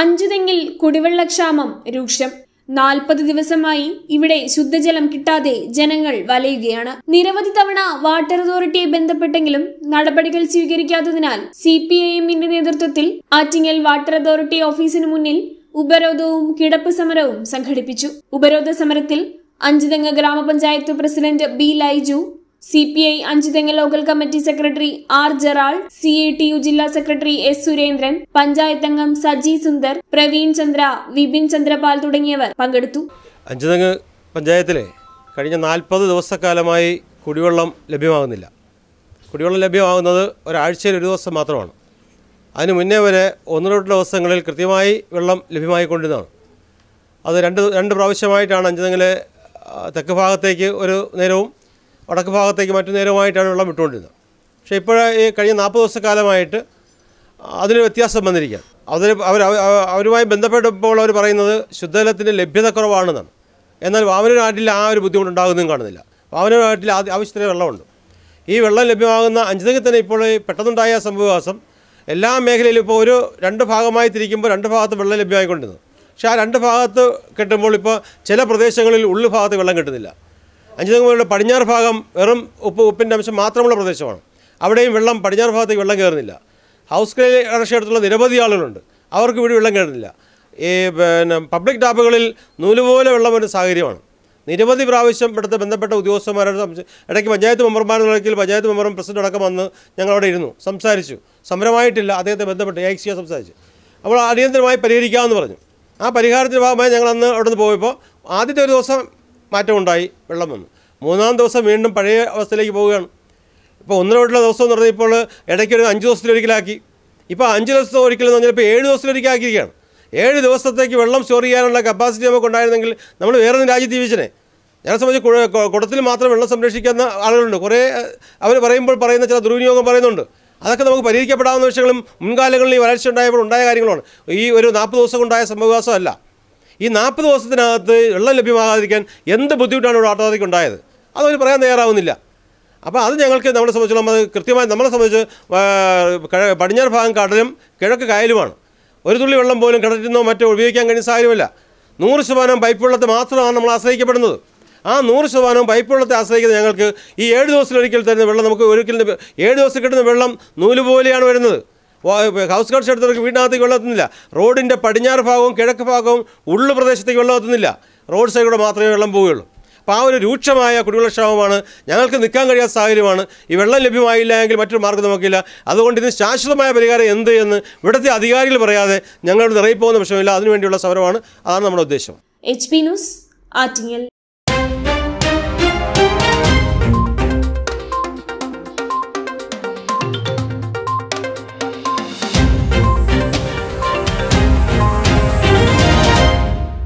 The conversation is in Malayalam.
അഞ്ചുതെങ്ങിൽ കുടിവെള്ളക്ഷാമം രൂക്ഷം നാൽപ്പത് ദിവസമായി ഇവിടെ ശുദ്ധജലം കിട്ടാതെ ജനങ്ങൾ വലയുകയാണ് നിരവധി തവണ വാട്ടർ അതോറിറ്റിയെ ബന്ധപ്പെട്ടെങ്കിലും നടപടികൾ സ്വീകരിക്കാത്തതിനാൽ സി പി ഐ എമ്മിന്റെ നേതൃത്വത്തിൽ ആറ്റിങ്ങൽ വാട്ടർ അതോറിറ്റി ഓഫീസിന് മുന്നിൽ ഉപരോധവും കിടപ്പ് സമരവും സംഘടിപ്പിച്ചു ഉപരോധ സമരത്തിൽ അഞ്ചുതെങ്ങ് ഗ്രാമപഞ്ചായത്ത് president B Laiju C P I Anchuthengu local committee secretary R Jeral C I T U ജില്ലാ സെക്രട്ടറി എസ് സുരേന്ദ്രൻ പഞ്ചായത്തംഗം സജി സുന്ദർ പ്രവീൺ ചന്ദ്ര വിപിൻ ചന്ദ്രപാൽ തുടങ്ങിയവർ പങ്കെടുത്തു അഞ്ചുതെങ്ങ് പഞ്ചായത്തിലെ കഴിഞ്ഞ നാൽപ്പത് ദിവസക്കാലമായി കുടിവെള്ളം ലഭ്യമാകുന്നില്ല കുടിവെള്ളം ലഭ്യമാകുന്നത് ഒരാഴ്ചയിൽ ഒരു ദിവസം മാത്രമാണ് അതിന് മുന്നേ വരെ ഒന്ന് രണ്ട് ദിവസങ്ങളിൽ കൃത്യമായി വെള്ളം ലഭ്യമായിക്കൊണ്ടിരുന്നതാണ് അത് രണ്ട് രണ്ട് പ്രാവശ്യമായിട്ടാണ് അഞ്ചുതെങ്ങിലെ തെക്ക് ഭാഗത്തേക്ക് ഒരു നേരവും വടക്ക് ഭാഗത്തേക്ക് മറ്റു നേരമായിട്ടാണ് വെള്ളം വിട്ടുകൊണ്ടിരുന്നത് പക്ഷേ ഇപ്പോഴേ ഈ കഴിഞ്ഞ നാൽപ്പത് ദിവസക്കാലമായിട്ട് അതിന് വ്യത്യാസം വന്നിരിക്കുകയാണ് അതിൽ അവർ അവരുമായി ബന്ധപ്പെട്ടപ്പോൾ അവർ പറയുന്നത് ശുദ്ധജലത്തിൻ്റെ ലഭ്യത കുറവാണെന്നാണ് എന്നാൽ വാമന നാട്ടിൽ ആ ഒരു ബുദ്ധിമുട്ടുണ്ടാകുന്നതും കാണുന്നില്ല വാമന നാട്ടിൽ ആവശ്യത്തിന് വെള്ളമുണ്ട് ഈ വെള്ളം ലഭ്യമാകുന്ന അഞ്ചുതെങ്കിൽ തന്നെ ഇപ്പോൾ പെട്ടെന്നുണ്ടായ സംഭവവാസം എല്ലാ മേഖലയിലും ഇപ്പോൾ ഒരു രണ്ട് ഭാഗമായി തിരിക്കുമ്പോൾ രണ്ട് ഭാഗത്ത് വെള്ളം ലഭ്യമായിക്കൊണ്ടിരുന്നു പക്ഷേ ആ രണ്ട് ഭാഗത്ത് കിട്ടുമ്പോൾ ഇപ്പോൾ ചില പ്രദേശങ്ങളിൽ ഉള്ളു ഭാഗത്ത് വെള്ളം കിട്ടുന്നില്ല അഞ്ചുതങ്ങുമലയുടെ പടിഞ്ഞാറ് ഭാഗം വെറും ഉപ്പ് ഉപ്പിൻ്റെ അംശം മാത്രമുള്ള പ്രദേശമാണ് അവിടെയും വെള്ളം പടിഞ്ഞാറ് ഭാഗത്തേക്ക് വെള്ളം കയറുന്നില്ല ഹൗസ് കടക്ഷേത്രത്തിലുള്ള നിരവധി ആളുകളുണ്ട് അവർക്ക് ഇവിടെ വെള്ളം കയറുന്നില്ല ഈ പിന്നെ പബ്ലിക് ടാപ്പുകളിൽ നൂലുപോലെ വെള്ളം വരുന്ന സാഹചര്യമാണ് നിരവധി പ്രാവശ്യം ഇവിടുത്തെ ബന്ധപ്പെട്ട ഉദ്യോഗസ്ഥന്മാരുടെ ഇടയ്ക്ക് പഞ്ചായത്ത് മെമ്പർമാരുടെ ഇടയ്ക്കിൽ പഞ്ചായത്ത് മെമ്പറും പ്രസിഡന്റ് അടക്കം വന്ന് ഞങ്ങളവിടെ ഇരുന്നു സംസാരിച്ചു സമരമായിട്ടില്ല അദ്ദേഹത്തെ ബന്ധപ്പെട്ട് ഏക്സിയ സംസാരിച്ചു അപ്പോൾ അടിയന്തരമായി പരിഹരിക്കാമെന്ന് പറഞ്ഞു ആ പരിഹാരത്തിൻ്റെ ഭാഗമായി ഞങ്ങൾ അന്ന് അവിടെ നിന്ന് പോയപ്പോൾ ആദ്യത്തെ ഒരു ദിവസം മാറ്റമുണ്ടായി വെള്ളം വന്നു മൂന്നാം ദിവസം വീണ്ടും പഴയ അവസ്ഥയിലേക്ക് പോവുകയാണ് ഇപ്പോൾ ഒന്നര വീട്ടിലെ ദിവസം എന്ന് പറഞ്ഞാൽ ഇപ്പോൾ ഇടയ്ക്കൊരു അഞ്ച് ദിവസത്തിലൊരിക്കലാക്കി ഇപ്പോൾ അഞ്ച് ദിവസം ഒരിക്കലെന്ന് പറഞ്ഞാൽ ഇപ്പോൾ ഏഴ് ദിവസത്തിലൊരിക്കലാക്കിയിരിക്കുകയാണ് ഏഴ് ദിവസത്തേക്ക് വെള്ളം സ്റ്റോർ ചെയ്യാനുള്ള കപ്പാസിറ്റി നമുക്ക് ഉണ്ടായിരുന്നെങ്കിൽ നമ്മൾ വേറൊന്നും രാജ്യത്ത് ജീവിച്ചനെ ഞാൻ സംബന്ധിച്ച് കുടത്തിൽ മാത്രം വെള്ളം സംരക്ഷിക്കുന്ന ആളുകളുണ്ട് കുറേ അവർ പറയുമ്പോൾ പറയുന്ന ചില ദുർവിനിയോഗം പറയുന്നുണ്ട് അതൊക്കെ നമുക്ക് പരിഹരിക്കപ്പെടാവുന്ന വിഷയങ്ങളും മുൻകാലങ്ങളിൽ ഈ വരൾച്ച ഉണ്ടായപ്പോൾ ഉണ്ടായ കാര്യങ്ങളാണ് ഈ ഒരു നാൽപ്പത് ദിവസം കൊണ്ടായ സംഭവവാസമല്ല ഈ നാൽപ്പത് ദിവസത്തിനകത്ത് വെള്ളം ലഭ്യമാകാതിരിക്കാൻ എന്ത് ബുദ്ധിമുട്ടാണ് ഇവിടെ ആട്ടോ ഉണ്ടായത് അതവർ പറയാൻ തയ്യാറാവുന്നില്ല അപ്പോൾ അത് ഞങ്ങൾക്ക് നമ്മളെ സംബന്ധിച്ച് നമ്മൾ കൃത്യമായി നമ്മളെ സംബന്ധിച്ച് പടിഞ്ഞാറ് ഭാഗം കടലും കിഴക്ക് കായലുമാണ് ഒരു തുള്ളി വെള്ളം പോലും കിണറ്റിൽ നിന്നോ മറ്റോ ഉപയോഗിക്കാൻ കഴിഞ്ഞ സാഹചര്യമല്ല നൂറ് ശതമാനം പൈപ്പ് വെള്ളത്തെ മാത്രമാണ് നമ്മൾ ആശ്രയിക്കപ്പെടുന്നത് ആ നൂറ് ശതമാനം പൈപ്പ് വെള്ളത്തെ ആശ്രയിക്കുന്ന ഞങ്ങൾക്ക് ഈ ഏഴ് ദിവസത്തിലൊരിക്കൽ തരുന്ന വെള്ളം നമുക്ക് ഒരിക്കലും ഏഴ് ദിവസം കിട്ടുന്ന വെള്ളം നൂല് പോലെയാണ് വരുന്നത് ഹൗസ് കട്ട്സ് എടുത്തവർക്ക് വീടിനകത്തേക്ക് വെള്ളം എത്തുന്നില്ല റോഡിൻ്റെ പടിഞ്ഞാറ് ഭാഗവും കിഴക്ക് ഭാഗവും ഉള്ളു പ്രദേശത്തേക്ക് വെള്ളം എത്തുന്നില്ല റോഡ് സൈഡിലൂടെ മാത്രമേ വെള്ളം പോവുകയുള്ളൂ അപ്പോൾ ആ ഒരു രൂക്ഷമായ കുടിവെള്ളക്ഷാമമാണ് ഞങ്ങൾക്ക് നിൽക്കാൻ കഴിയാത്ത സാഹചര്യമാണ് ഈ വെള്ളം ലഭ്യമായില്ല എങ്കിൽ മറ്റൊരു മാർഗ്ഗം നോക്കിയില്ല അതുകൊണ്ട് ഇതിന് ശാശ്വതമായ പരിഹാരം എന്ത് എന്ന് ഇവിടുത്തെ അധികാരികൾ പറയാതെ ഞങ്ങളുടെ നിറയിപ്പോകുന്ന വിഷയമില്ല അതിനുവേണ്ടിയുള്ള സമരമാണ് അതാണ് നമ്മുടെ ഉദ്ദേശം എച്ച് പി ന്യൂസ് ആറ്റിങ്ങൽ